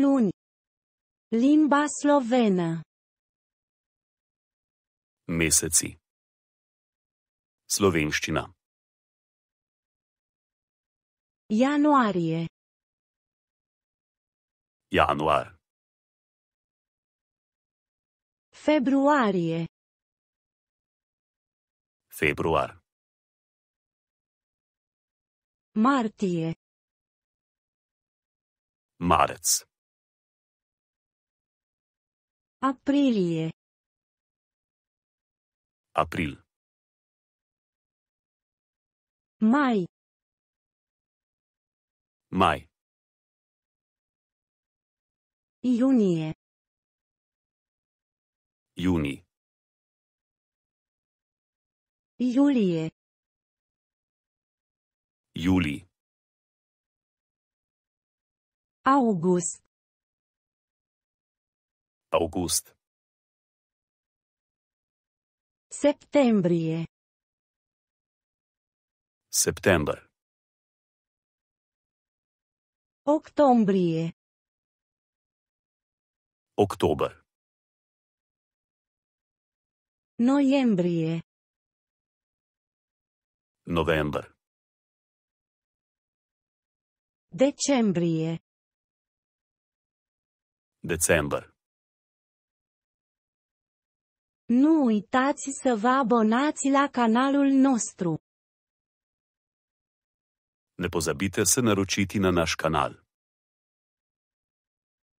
Luni. Limba slovenă. Meseci. Slovenščina. Ianuarie. ianuar, Februarie. Februar. Martie. Marec. Aprilie. April. Mai. Mai. Iunie. Juni. Iulie. Juli. August. August. Septembrie. September. Octombrie. Oktober. Noiembrie. November. Decembrie. December. Nu uitați să vă abonați la canalul nostru. Ne pozabite ne naročiti na naš kanal.